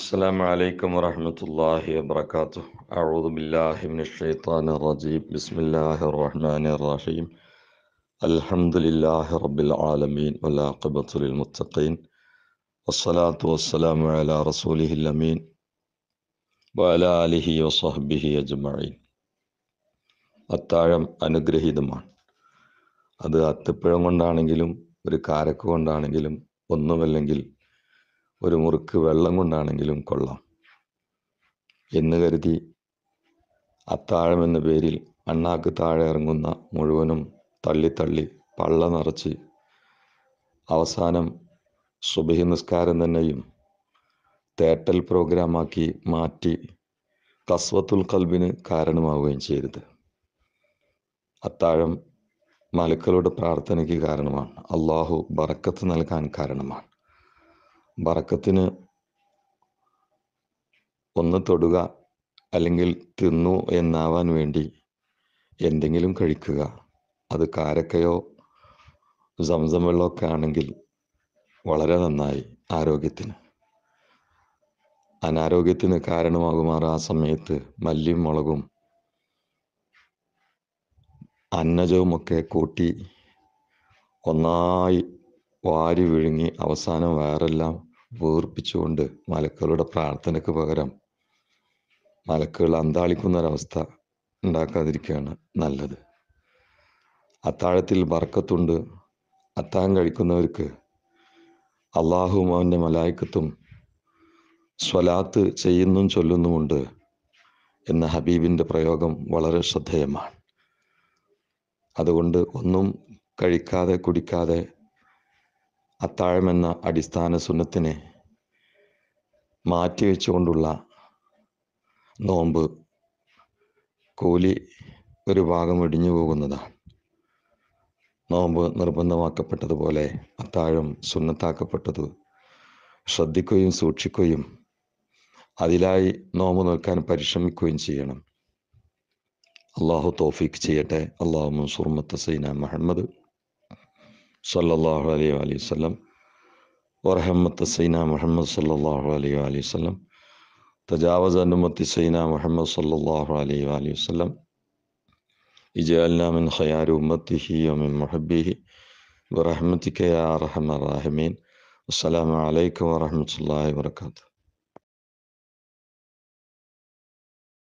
السلام عليكم ورحمة الله وبركاته أعوذ بالله من الشيطان الرجيم بسم الله الرحمن الرحيم الحمد لله رب العالمين والعاقبة للمتقين والصلاة والسلام على رسوله الأمين وعلى آله وصحبه أجمعين അത്താഴം അനുഗ്രഹീതമാണ് അത് അത്തപ്പഴം കൊണ്ടാണെങ്കിലും ഒരു കാരക്ക് കൊണ്ടാണെങ്കിലും ഒന്നുമല്ലെങ്കിൽ ഒരു മുറുക്ക് വെള്ളം കൊണ്ടാണെങ്കിലും കൊള്ളാം എന്ന് കരുതി അത്താഴം എന്ന പേരിൽ അണ്ണാക്ക് താഴെ ഇറങ്ങുന്ന മുഴുവനും തള്ളിത്തള്ളി പള്ള നിറച്ച് അവസാനം സുബഹി നിസ്കാരം തന്നെയും തേട്ടൽ പ്രോഗ്രാമാക്കി മാറ്റി കസ്വത്തുൽ കൽബിന് കാരണമാവുകയും ചെയ്തത് അത്താഴം മലക്കളുടെ പ്രാർത്ഥനയ്ക്ക് കാരണമാണ് അള്ളാഹു ബറക്കത്ത് നൽകാൻ കാരണമാണ് വറക്കത്തിന് ഒന്ന് തൊടുക അല്ലെങ്കിൽ തിന്നു എന്നാവാൻ വേണ്ടി എന്തെങ്കിലും കഴിക്കുക അത് കാരക്കയോ സംസം ഒക്കെ ആണെങ്കിൽ വളരെ നന്നായി ആരോഗ്യത്തിന് അനാരോഗ്യത്തിന് കാരണമാകുമാറ് ആ സമയത്ത് മല്ലിയും മുളകും അന്നജവുമൊക്കെ കൂട്ടി ഒന്നായി വാരി വിഴുങ്ങി അവസാനം വേറെല്ലാം വേർപ്പിച്ചുകൊണ്ട് മലക്കുകളുടെ പ്രാർത്ഥനയ്ക്ക് പകരം മലക്കുകൾ അന്താളിക്കുന്ന ഒരവസ്ഥ ഉണ്ടാക്കാതിരിക്കുകയാണ് നല്ലത് അത്താഴത്തിൽ ബർക്കത്തുണ്ട് അത്താഴം കഴിക്കുന്നവർക്ക് അള്ളാഹുവും അവൻ്റെ മലായിക്കത്തും സ്വലാത്ത് ചെയ്യുന്നും ചൊല്ലുന്നുമുണ്ട് എന്ന ഹബീബിൻ്റെ പ്രയോഗം വളരെ ശ്രദ്ധേയമാണ് അതുകൊണ്ട് ഒന്നും കഴിക്കാതെ കുടിക്കാതെ അത്താഴമെന്ന അടിസ്ഥാന സുന്നത്തിനെ മാറ്റിവെച്ചുകൊണ്ടുള്ള നോമ്പ് കൂലി ഒരു ഭാഗം ഒടിഞ്ഞു പോകുന്നതാണ് നോമ്പ് നിർബന്ധമാക്കപ്പെട്ടതുപോലെ അത്താഴം സുന്നത്താക്കപ്പെട്ടത് ശ്രദ്ധിക്കുകയും സൂക്ഷിക്കുകയും അതിലായി നോമ്പ് നിൽക്കാൻ പരിശ്രമിക്കുകയും ചെയ്യണം അള്ളാഹു തോഫിക്ക് ചെയ്യട്ടെ അള്ളാഹു മുൻസുർ മുത്തസൈന മഹമ്മദ് صلى الله عليه وآله وسلم ورحمة سيدنا محمد صلى الله عليه وآله وسلم تجاوز نمة سيدنا محمد صلى الله عليه وآله وسلم اجعلنا من خيار أمته ومن محبه برحمتك يا أرحم الراحمين السلام عليكم ورحمة الله وبركاته